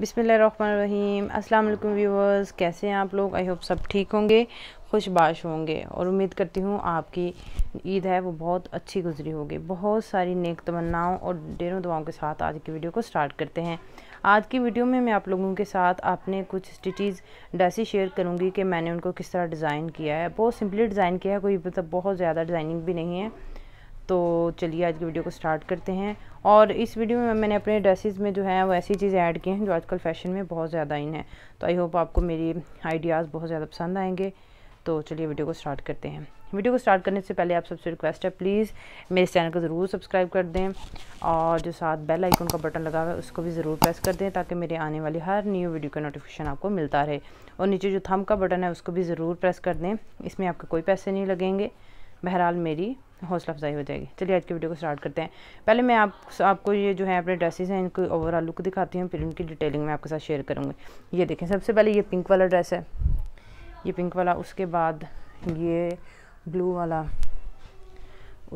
बिसमीम् अस्सलाम व्यूवर्स कैसे हैं आप लोग आई होप सब ठीक होंगे खुशबाश होंगे और उम्मीद करती हूँ आपकी ईद है वो बहुत अच्छी गुजरी होगी बहुत सारी नेक तमन्नाओं और ढेरों दुआओं के साथ आज की वीडियो को स्टार्ट करते हैं आज की वीडियो में मैं आप लोगों के साथ आपने कुछ स्टिचेज़ डैसी शेयर करूँगी कि मैंने उनको किस तरह डिज़ाइन किया है बहुत सिंपली डिज़ाइन किया है कोई मतलब बहुत ज़्यादा डिज़ाइनिंग भी नहीं है तो चलिए आज की वीडियो को स्टार्ट करते हैं और इस वीडियो में मैंने अपने ड्रेसेस में जो है वो ऐसी चीज़ें ऐड की हैं जो आजकल फ़ैशन में बहुत ज़्यादा इन है तो आई होप आपको मेरी आइडियाज़ बहुत ज़्यादा पसंद आएंगे तो चलिए वीडियो को स्टार्ट करते हैं वीडियो को स्टार्ट करने से पहले आप सबसे रिक्वेस्ट है प्लीज़ मेरे चैनल को ज़रूर सब्सक्राइब कर दें और जो साथ बेल आइकन का बटन लगा हुआ है उसको भी ज़रूर प्रेस कर दें ताकि मेरे आने वाली हर न्यू वीडियो का नोटिफिकेशन आपको मिलता रहे और नीचे जो थम का बटन है उसको भी ज़रूर प्रेस कर दें इसमें आपके कोई पैसे नहीं लगेंगे बहरहाल मेरी हौसला अफजाई हो जाएगी चलिए आज की वीडियो को स्टार्ट करते हैं पहले मैं आप आपको ये जो है अपने ड्रेसेस हैं इनको ओवरऑल लुक दिखाती हूँ फिर इनकी डिटेलिंग मैं आपके साथ शेयर करूँगी ये देखें सबसे पहले ये पिंक वाला ड्रेस है ये पिंक वाला उसके बाद ये ब्लू वाला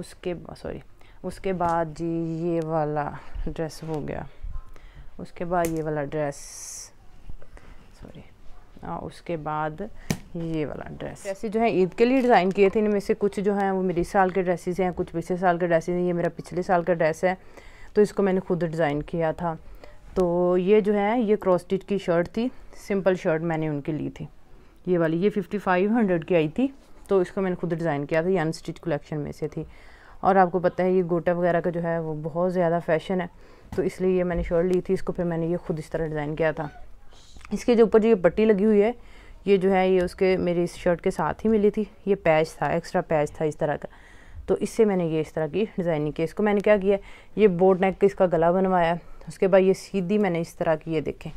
उसके सॉरी उसके बाद जी ये वाला ड्रेस हो गया उसके बाद ये वाला ड्रेस सॉरी उसके बाद ये वाला ड्रेस ड्रेसेस जो है ईद के लिए डिज़ाइन किए थे इनमें से कुछ जो है वो मेरी साल के ड्रेसेस हैं कुछ पिछले साल के ड्रेसेस हैं ये मेरा पिछले साल का ड्रेस है तो इसको मैंने खुद डिज़ाइन किया था तो ये जो है ये क्रॉस स्टिच की शर्ट थी सिंपल शर्ट मैंने उनकी ली थी ये वाली ये फिफ्टी फाइव हंड्रेड की आई थी तो इसको मैंने खुद डिज़ाइन किया था ये अनस्टिच कलेक्शन में से थी और आपको पता है ये गोटा वगैरह का जो है वो बहुत ज़्यादा फैशन है तो इसलिए ये मैंने शर्ट ली थी इसको फिर मैंने ये खुद इस तरह डिज़ाइन किया था इसके जो ऊपर जो ये पट्टी लगी हुई है ये जो है ये उसके मेरी इस शर्ट के साथ ही मिली थी ये पैच था एक्स्ट्रा पैच था इस तरह का तो इससे मैंने ये इस तरह की डिज़ाइनिंग की इसको मैंने क्या किया ये बोर्ड नेक का इसका गला बनवाया उसके बाद ये सीधी मैंने इस तरह की ये देखें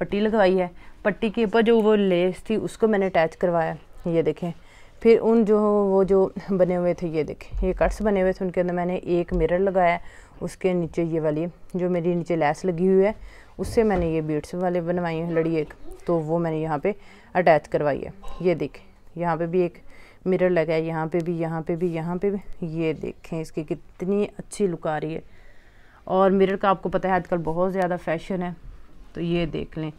पट्टी लगवाई है पट्टी के ऊपर जो वो लेस थी उसको मैंने अटैच करवाया ये देखें फिर उन जो वो जो बने हुए थे ये देखें ये कट्स बने हुए थे उनके अंदर मैंने एक मिरर लगाया उसके नीचे ये वाली जो मेरी नीचे लैस लगी हुई है उससे मैंने ये बीट्स वाले बनवाई हैं लड़ी एक तो वो मैंने यहाँ पे अटैच करवाई है ये देखें यहाँ पे भी एक मिरर लगा है यहाँ पे भी यहाँ पे भी यहाँ पे भी ये देखें इसकी कितनी अच्छी लुक आ रही है और मिरर का आपको पता है आजकल बहुत ज़्यादा फैशन है तो ये देख लें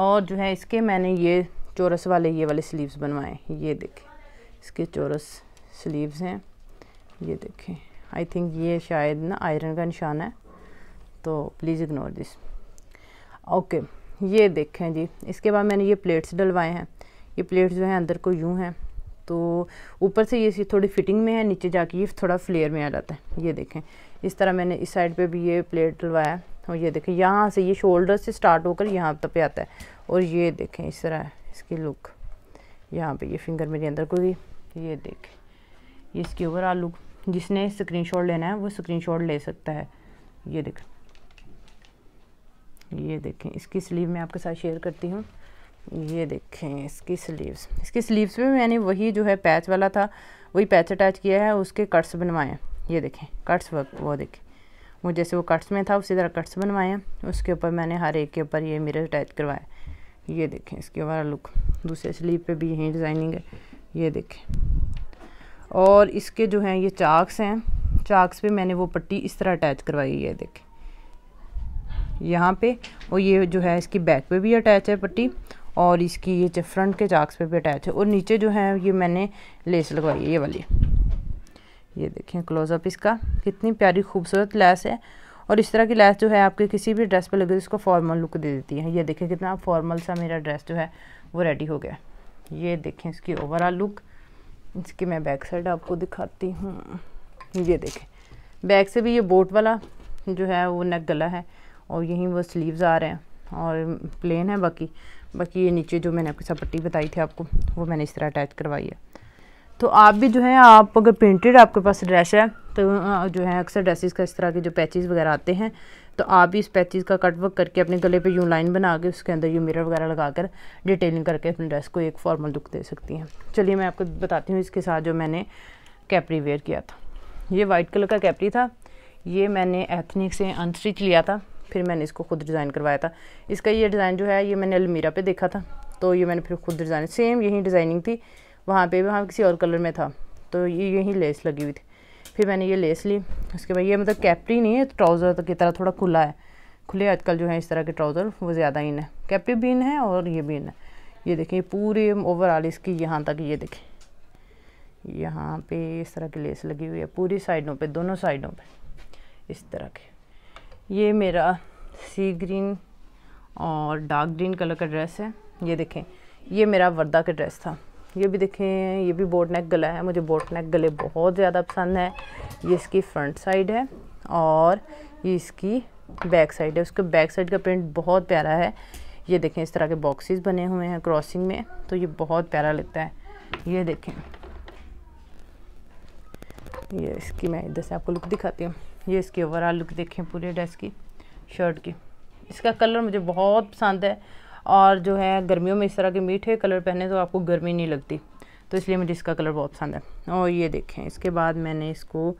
और जो है इसके मैंने ये चोरस वाले ये वाले स्लीव्स बनवाए ये देखें इसके चोरस स्लीव्स हैं ये देखें आई थिंक ये शायद ना आयरन का निशान है तो प्लीज़ इग्नोर दिस ओके ये देखें जी इसके बाद मैंने ये प्लेट्स डलवाए हैं ये प्लेट्स जो हैं अंदर को यूँ हैं तो ऊपर से ये सी थोड़ी फिटिंग में है नीचे जाके ये थोड़ा फ्लेयर में आ जाता है ये देखें इस तरह मैंने इस साइड पे भी ये प्लेट डलवाया और ये देखें यहाँ से ये शोल्डर से स्टार्ट होकर यहाँ तक पे आता है और ये देखें इस तरह इसकी लुक यहाँ पे ये फिंगर मेरे अंदर को गई ये देखें ये इसकी ओवरऑल लुक जिसने शॉट लेना है वो शॉट ले सकता है ये देखें ये देखें इसकी स्लीव मैं आपके साथ शेयर करती हूँ ये देखें इसकी स्लीव्स इसकी स्लीव्स में मैंने वही जो है पैच वाला था वही पैच अटैच किया है उसके कट्स बनवाए ये देखें कट्स वर्क वो देखें वो जैसे वो कट्स में था उसी तरह कट्स बनवाए उसके ऊपर मैंने हर एक के ऊपर ये मिरर अटैच करवाया ये देखें इसके वाला लुक दूसरे स्लीव पे भी यही डिज़ाइनिंग है ये देखें और इसके जो हैं ये चाक्स हैं चाक्स पे मैंने वो पट्टी इस तरह अटैच करवाई है देखें यहाँ पे और ये जो है इसकी बैक पे भी अटैच है पट्टी और इसकी ये फ्रंट के चाक्स पे भी अटैच है और नीचे जो है ये मैंने लेस लगवाई है ये वाली ये देखें क्लोजअप इसका कितनी प्यारी खूबसूरत लैस है और इस तरह की लैस जो है आपके किसी भी ड्रेस पर लगे उसको इसको फॉर्मल लुक दे देती है ये देखें कितना फॉर्मल सा मेरा ड्रेस जो है वो रेडी हो गया ये देखें इसकी ओवरऑल लुक इसकी मैं बैक साइड आपको दिखाती हूँ ये देखें बैक से भी ये बोट वाला जो है वो नेक गला है और यहीं वो स्लीव्स आ रहे हैं और प्लेन है बाकी बाकी ये नीचे जो मैंने आपकी सपट्टी बताई थी आपको वो मैंने इस तरह अटैच करवाई है तो आप भी जो है आप अगर प्रिंटेड आपके पास ड्रेस है तो जो है अक्सर ड्रेसेस का इस तरह के जो पैचेस वगैरह आते हैं तो आप भी इस पैचेस का कट वर्क करके अपने गले पे यूँ लाइन बना के उसके अंदर यू मिरर वगैरह लगा कर डिटेलिंग करके अपने ड्रेस को एक फॉर्मल लुक दे सकती हैं चलिए मैं आपको बताती हूँ इसके साथ जो मैंने कैपरी वेयर किया था ये वाइट कलर का कैपरी था ये मैंने एथनिक से अनस्टिच लिया था फिर मैंने इसको खुद डिज़ाइन करवाया था इसका ये डिज़ाइन जो है ये मैंने अलमीरा पे देखा था तो ये मैंने फिर खुद डिज़ाइन सेम यही डिज़ाइनिंग थी वहाँ पे वहाँ किसी और कलर में था तो ये यही लेस लगी हुई थी फिर मैंने ये लेस ली उसके बाद ये मतलब कैपरी नहीं है ट्राउज़र की तरह थोड़ा खुला है खुले आजकल जो है इस तरह के ट्राउज़र वो ज़्यादा इन है कैपरी भी इन है और ये भी इन है ये देखें पूरे ओवरऑल इसकी यहाँ तक ये देखें यहाँ पे इस तरह की लेस लगी हुई है पूरी साइडों पे दोनों साइडों पे इस तरह की ये मेरा सी ग्रीन और डार्क ग्रीन कलर का ड्रेस है ये देखें ये मेरा वर्दा का ड्रेस था ये भी देखें ये भी बोट नेक गला है मुझे बोट नेक गले बहुत ज़्यादा पसंद है ये इसकी फ्रंट साइड है और ये इसकी बैक साइड है उसके बैक साइड का प्रिंट बहुत प्यारा है ये देखें इस तरह के बॉक्सेस बने हुए हैं क्रॉसिंग में तो ये बहुत प्यारा लगता है ये देखें ये इसकी मैं इधर से आपको लुक दिखाती हूँ ये इसकी ओवरऑल लुक देखें पूरे ड्रेस की शर्ट की इसका कलर मुझे बहुत पसंद है और जो है गर्मियों में इस तरह के मीठे कलर पहने तो आपको गर्मी नहीं लगती तो इसलिए मुझे इसका कलर बहुत पसंद है और ये देखें इसके बाद मैंने इसको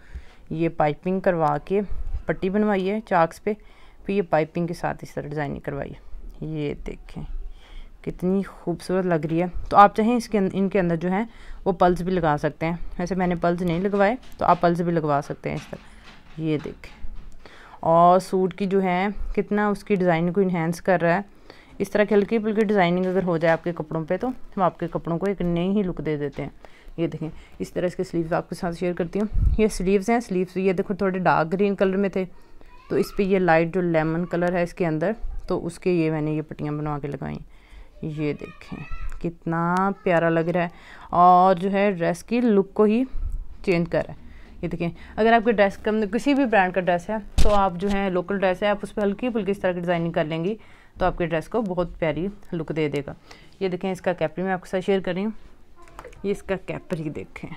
ये पाइपिंग करवा के पट्टी बनवाई है चाक्स पे फिर ये पाइपिंग के साथ इस तरह डिज़ाइनिंग करवाई है ये देखें कितनी खूबसूरत लग रही है तो आप चाहें इसके अं-, इनके अंदर जो है वो पल्स भी लगा सकते हैं वैसे मैंने पल्स नहीं लगवाए तो आप पल्स भी लगवा सकते हैं इस तरह ये देखें और सूट की जो है कितना उसकी डिज़ाइन को इन्हेंस कर रहा है इस तरह की हल्की फुल्की डिज़ाइनिंग अगर हो जाए आपके कपड़ों पे तो हम आपके कपड़ों को एक नई ही लुक दे देते हैं ये देखें इस तरह इसके स्लीव्स आपके साथ शेयर करती हूँ ये स्लीव्स हैं स्लीव्स ये देखो थोड़े डार्क ग्रीन कलर में थे तो इस पर ये लाइट जो लेमन कलर है इसके अंदर तो उसके ये मैंने ये पट्टियाँ बनवा के लगाई ये देखें कितना प्यारा लग रहा है और जो है ड्रेस की लुक को ही चेंज कर रहा है ये देखें अगर आपके ड्रेस कम किसी भी ब्रांड का ड्रेस है तो आप जो है लोकल ड्रेस है आप उस पर हल्की फुल्की इस तरह की डिज़ाइनिंग कर लेंगी तो आपके ड्रेस को बहुत प्यारी लुक दे देगा ये देखें इसका कैपरी मैं आपके साथ शेयर कर रही हूँ ये इसका कैपरी देखें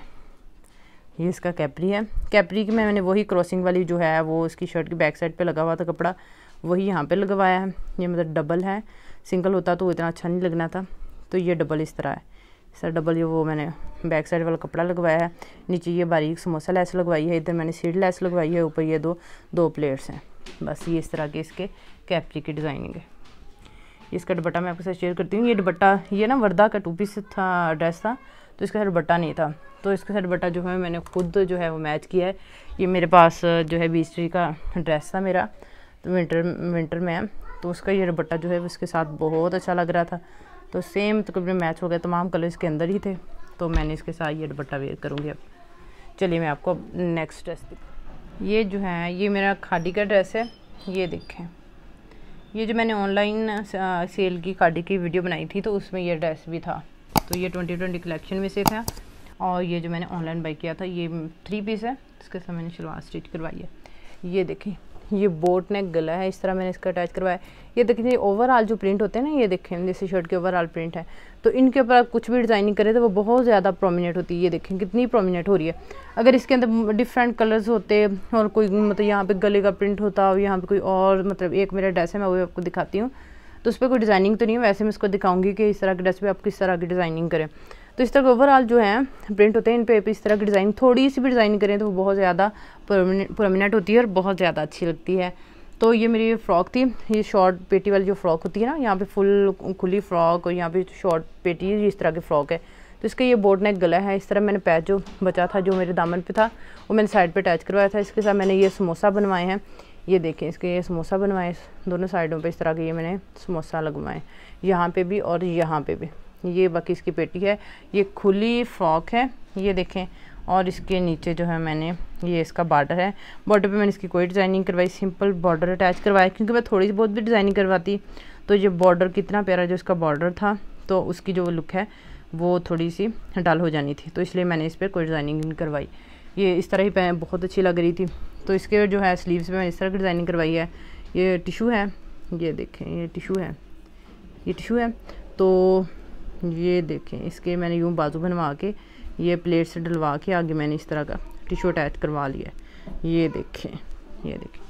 ये इसका कैपरी है कैपरी की मैंने वही क्रॉसिंग वाली जो है वो इसकी शर्ट की बैक साइड पर लगा हुआ था कपड़ा वही यहाँ पर लगवाया है ये मतलब डबल है सिंगल होता तो इतना अच्छा नहीं लगना था तो ये डबल इस तरह है सर डबल ये वो मैंने बैक साइड वाला कपड़ा लगवाया है नीचे ये बारीक समोसा लैस लगवाई है इधर मैंने सीड लैस लगवाई है ऊपर ये दो दो प्लेट्स हैं बस ये इस तरह के इसके कैप्री की डिज़ाइनिंग है इसका दुपट्टा मैं आपके साथ शेयर करती हूँ ये दुपट्टा ये ना वर्दा का टू पीस था ड्रेस था तो इसका सर दुपट्टा नहीं था तो इसका सर दुपट्टा जो है मैंने खुद जो है वो मैच किया है ये मेरे पास जो है बीसरी का ड्रेस था मेरा तो विंटर विंटर में तो उसका ये दुपट्टा जो है उसके साथ बहुत अच्छा लग रहा था तो सेम तकरीबन मैच हो गया तमाम कलर इसके अंदर ही थे तो मैंने इसके साथ ये दुपट्टा वेयर करूँगी अब चलिए मैं आपको अब नेक्स्ट ड्रेस ये जो है ये मेरा खादी का ड्रेस है ये देखें ये जो मैंने ऑनलाइन सेल की खादी की वीडियो बनाई थी तो उसमें यह ड्रेस भी था तो ये ट्वेंटी ट्वेंटी कलेक्शन में से था और ये जो मैंने ऑनलाइन बाई किया था ये थ्री पीस है इसके साथ मैंने शलवार स्टिच करवाई है ये देखें ये बोट नेक गला है इस तरह मैंने इसका अटैच करवाया ये देखिए ओवरऑल जो प्रिंट होते हैं ना ये देखें जैसे शर्ट के ओवरऑल प्रिंट है तो इनके ऊपर आप कुछ भी डिज़ाइनिंग करें तो वो बहुत ज़्यादा प्रोमिनेंट होती है ये देखें कितनी प्रोमिनेंट हो रही है अगर इसके अंदर डिफरेंट कलर्स होते और कोई मतलब यहाँ पर गले का प्रिंट होता और यहाँ पर कोई और मतलब एक मेरा ड्रेस है मैं वो आपको दिखाती हूँ तो उस पर कोई डिज़ाइनिंग तो नहीं है वैसे मैं इसको दिखाऊंगी कि इस तरह के ड्रेस पर आप किस तरह की डिज़ाइनिंग करें तो इस तरह ओवरऑल जो है प्रिंट होते हैं इन पर इस तरह की डिज़ाइन थोड़ी सी भी डिज़ाइन करें तो वो बहुत ज़्यादा प्रोमिनेंट होती है और बहुत ज़्यादा अच्छी लगती है तो ये मेरी फ़्रॉक थी ये शॉर्ट पेटी वाली जो फ़्रॉक होती है ना यहाँ पे फुल खुली फ़्रॉक और यहाँ पे शॉर्ट पेटी है इस तरह की फ़्रॉक है तो इसका ये बोर्ड नेक गला है इस तरह मैंने पैच जो बचा था जो मेरे दामन पे था वो मैंने साइड पे अटैच करवाया था इसके साथ मैंने ये समोसा बनवाए हैं ये देखें इसके ये समोसा बनवाए दोनों साइडों पर इस तरह के ये मैंने समोसा लगवाए यहाँ पर भी और यहाँ पर भी ये बाकी इसकी पेटी है ये खुली फ्रॉक है ये देखें और इसके नीचे जो है मैंने ये इसका बॉर्डर है बॉर्डर पे मैंने इसकी कोई डिज़ाइनिंग करवाई सिंपल बॉर्डर अटैच करवाया क्योंकि मैं थोड़ी सी बहुत भी डिज़ाइनिंग करवाती तो ये बॉर्डर कितना प्यारा जो इसका बॉर्डर था तो उसकी जो लुक है वो थोड़ी सी डल हो जानी थी तो इसलिए मैंने इस पर कोई डिज़ाइनिंग नहीं करवाई ये इस तरह ही बहुत अच्छी लग रही थी तो इसके जो है स्लीवस में मैंने इस तरह की डिज़ाइनिंग करवाई है ये टिशू है ये देखें ये टिशू है ये टिशू है तो ये देखें इसके मैंने यूँ बाजू बनवा के ये प्लेट से डलवा के आगे मैंने इस तरह का टिशू अटैच करवा लिया है ये देखें ये देखें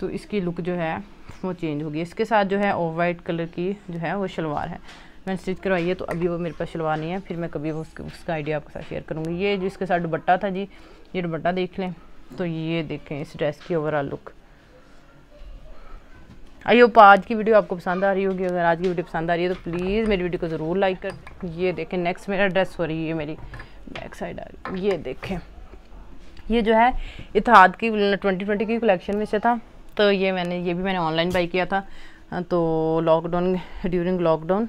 तो इसकी लुक जो है वो चेंज होगी इसके साथ जो है ऑफ वाइट कलर की जो है वो शलवार है मैंने स्टिच करवाई है तो अभी वो मेरे पास शलवार नहीं है फिर मैं कभी उसके उसका आइडिया आपके साथ शेयर करूँगी ये जिसके साथ दुबट्टा था जी ये दुबट्टा देख लें तो ये देखें इस ड्रेस की ओवरऑल लुक आई होप आज की वीडियो आपको पसंद आ रही होगी अगर आज की वीडियो पसंद आ रही है तो प्लीज़ मेरी वीडियो को ज़रूर लाइक कर ये देखें नेक्स्ट मेरा ड्रेस हो रही है मेरी बैक साइड आ रही ये देखें ये जो है इतिहाद की ट्वेंटी ट्वेंटी की कलेक्शन में से था तो ये मैंने ये भी मैंने ऑनलाइन बाई किया था तो लॉकडाउन ड्यूरिंग लॉकडाउन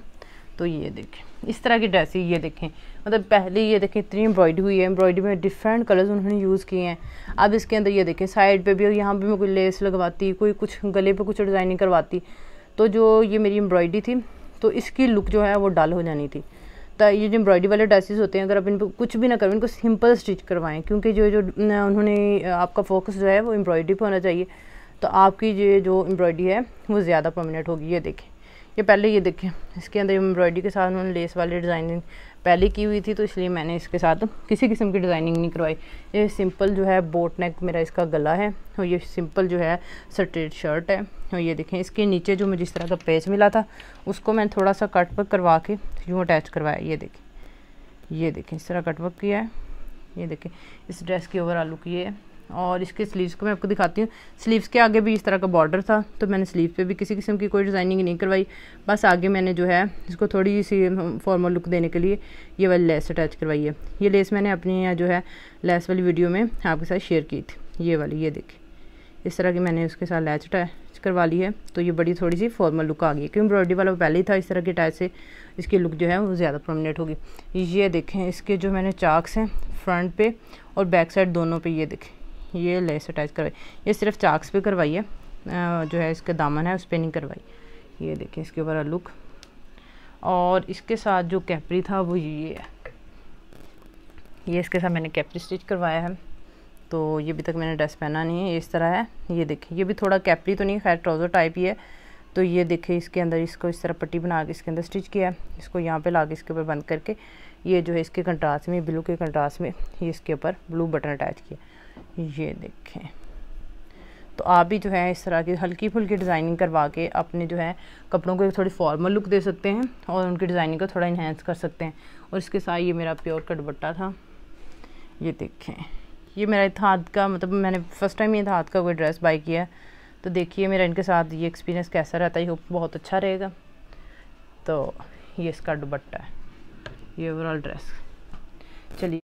तो ये देखें इस तरह की ड्रेस ये देखें मतलब पहले ये देखें इतनी एम्ब्रॉयडरी हुई है एम्ब्रॉयडरी में डिफरेंट कलर्स उन्होंने यूज़ किए हैं अब इसके अंदर ये देखें साइड पे भी और यहाँ पर मैं कोई लेस लगवाती कोई कुछ गले पे कुछ डिज़ाइनिंग करवाती तो जो ये मेरी एम्ब्रॉयडरी थी तो इसकी लुक जो है वो डल हो जानी थी तो ये जो एम्ब्रॉयडरी वाले ड्रेसेस होते हैं अगर आप इनको कुछ भी ना करें इनको सिंपल स्टिच करवाएं क्योंकि जो जो उन्होंने आपका फोकस जो है वो एम्ब्रॉयडरी पर होना चाहिए तो आपकी ये जो एम्ब्रॉयडरी है वो ज़्यादा परमानेंट होगी ये देखें ये पहले ये देखें इसके अंदर एम्ब्रॉयडरी के साथ उन्होंने लेस वाली डिज़ाइनिंग पहले की हुई थी तो इसलिए मैंने इसके साथ किसी किस्म की डिज़ाइनिंग नहीं करवाई ये सिंपल जो है बोट नेक मेरा इसका गला है और ये सिंपल जो है स्ट्रेट शर्ट है और ये देखें इसके नीचे जो मुझे इस तरह का पेज मिला था उसको मैंने थोड़ा सा कट वर्क करवा के यूँ अटैच करवाया ये देखें ये देखें इस तरह कट वर्क किया है ये देखें इस ड्रेस की ओवरऑल लुक ये है और इसके स्लीव्स को मैं आपको दिखाती हूँ स्लीव्स के आगे भी इस तरह का बॉर्डर था तो मैंने स्लीव पे भी किसी किस्म की कोई डिज़ाइनिंग नहीं करवाई बस आगे मैंने जो है इसको थोड़ी सी फॉर्मल लुक देने के लिए ये वाली लेस अटैच करवाई है ये लेस मैंने अपनी जो है लेस वाली वीडियो में आपके साथ शेयर की थी ये वाली ये देखी इस तरह की मैंने उसके साथ लैच अटैच करवा ली है तो ये बड़ी थोड़ी सी फॉर्मल लुक आ गई क्योंकि एम्ब्रॉयडरी वाला पहले ही था इस तरह के अटैच से इसकी लुक जो है वो ज़्यादा प्रोमिनेंट होगी ये देखें इसके जो मैंने चाक्स हैं फ्रंट पे और बैक साइड दोनों पे ये देखें ये लेस अटैच करवाई ये सिर्फ चाक्स पे करवाई है जो है इसका दामन है उस पर नहीं करवाई ये देखिए इसके ऊपर लुक और इसके साथ जो कैपरी था वो ये है ये इसके साथ मैंने कैपरी स्टिच करवाया है तो ये अभी तक मैंने ड्रेस पहना नहीं है इस तरह है ये देखिए ये भी थोड़ा कैपरी तो नहीं खैर ट्राउज़र टाइप ही है तो ये देखिए इसके अंदर इसको इस तरह पट्टी बना के इसके अंदर स्टिच किया है इसको यहाँ पे ला के इसके ऊपर बंद करके ये जो है इसके कंट्रास्ट में ब्लू के कंट्रास्ट में ये इसके ऊपर ब्लू बटन अटैच किया ये देखें तो आप भी जो है इस तरह की हल्की फुल्की डिज़ाइनिंग करवा के अपने जो है कपड़ों को थोड़ी फॉर्मल लुक दे सकते हैं और उनकी डिज़ाइनिंग को थोड़ा इन्हेंस कर सकते हैं और इसके साथ ये मेरा प्योर का दुपट्टा था ये देखें ये मेरा इतिहाद का मतलब मैंने फ़र्स्ट टाइम ये इतिहाद का कोई ड्रेस बाई किया तो देखिए मेरा इनके साथ ये एक्सपीरियंस कैसा रहता है ये बहुत अच्छा रहेगा तो ये इसका दुपट्टा है ये ओवरऑल ड्रेस चलिए